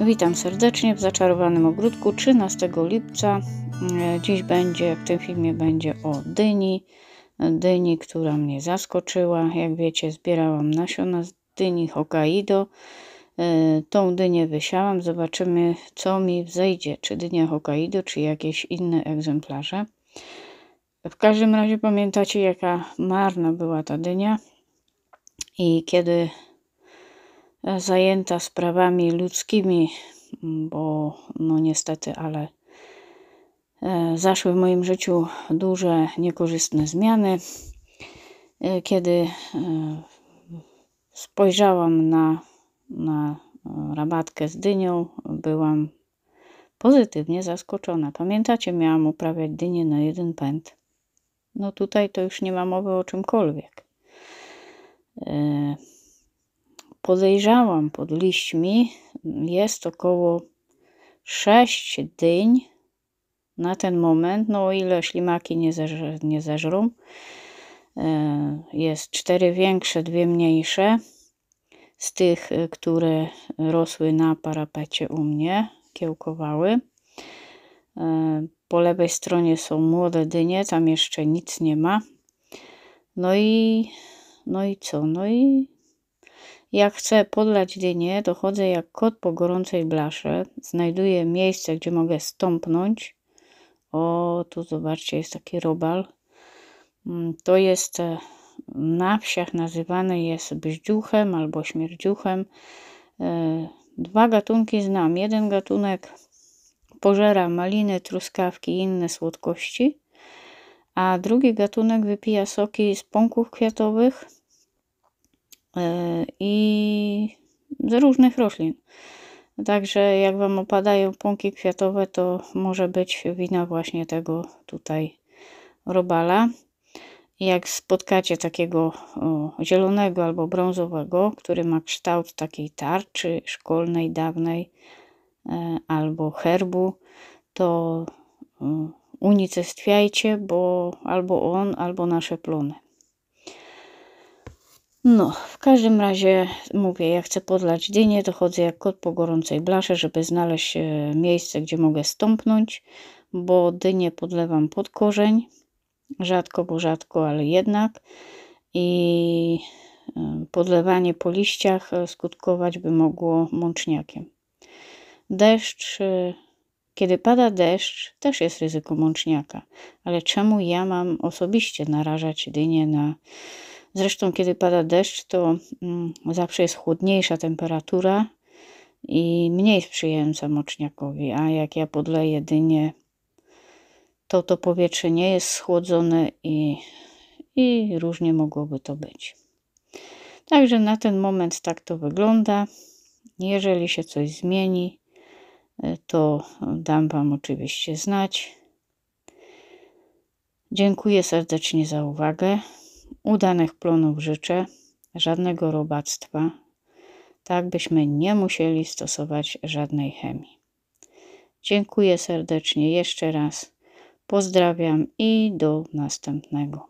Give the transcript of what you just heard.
Witam serdecznie w zaczarowanym ogródku 13 lipca. E, dziś będzie, w tym filmie będzie o dyni. Dyni, która mnie zaskoczyła. Jak wiecie, zbierałam nasiona z dyni Hokkaido. E, tą dynię wysiałam. Zobaczymy, co mi wzejdzie. Czy dynia Hokkaido, czy jakieś inne egzemplarze. W każdym razie pamiętacie, jaka marna była ta dynia i kiedy zajęta sprawami ludzkimi, bo no niestety, ale e, zaszły w moim życiu duże niekorzystne zmiany. E, kiedy e, spojrzałam na, na rabatkę z dynią, byłam pozytywnie zaskoczona. Pamiętacie, miałam uprawiać dynię na jeden pęd. No tutaj to już nie ma mowy o czymkolwiek. Yy podejrzałam pod liśćmi, jest około 6 dyń na ten moment, no o ile ślimaki nie, zeż, nie zeżrą. E, jest cztery większe, dwie mniejsze z tych, e, które rosły na parapecie u mnie, kiełkowały. E, po lewej stronie są młode dynie, tam jeszcze nic nie ma. No i, no i co? No i jak chcę podlać dynię, to chodzę jak kot po gorącej blasze, znajduję miejsce, gdzie mogę stąpnąć. O, tu zobaczcie, jest taki robal. Mm, to jest e, na wsiach nazywany jest bździuchem albo śmierdziuchem. E, dwa gatunki znam. Jeden gatunek pożera maliny, truskawki i inne słodkości, a drugi gatunek wypija soki z pąków kwiatowych E, i z różnych roślin. Także jak Wam opadają pąki kwiatowe, to może być wina właśnie tego tutaj robala. Jak spotkacie takiego o, zielonego albo brązowego, który ma kształt takiej tarczy szkolnej, dawnej e, albo herbu, to e, unicestwiajcie, bo albo on, albo nasze plony. No, w każdym razie mówię, jak chcę podlać dynię, to chodzę jak kot po gorącej blasze, żeby znaleźć e, miejsce, gdzie mogę stąpnąć, bo dynię podlewam pod korzeń. Rzadko, bo rzadko, ale jednak. I e, podlewanie po liściach e, skutkować by mogło mączniakiem. Deszcz, kiedy pada deszcz, też jest ryzyko mączniaka, ale czemu ja mam osobiście narażać dynię na Zresztą, kiedy pada deszcz, to mm, zawsze jest chłodniejsza temperatura i mniej sprzyjająca moczniakowi, a jak ja podleję jedynie, to to powietrze nie jest schłodzone i, i różnie mogłoby to być. Także na ten moment tak to wygląda. Jeżeli się coś zmieni, e, to dam Wam oczywiście znać. Dziękuję serdecznie za uwagę. Udanych plonów życzę, żadnego robactwa, tak byśmy nie musieli stosować żadnej chemii. Dziękuję serdecznie jeszcze raz. Pozdrawiam i do następnego.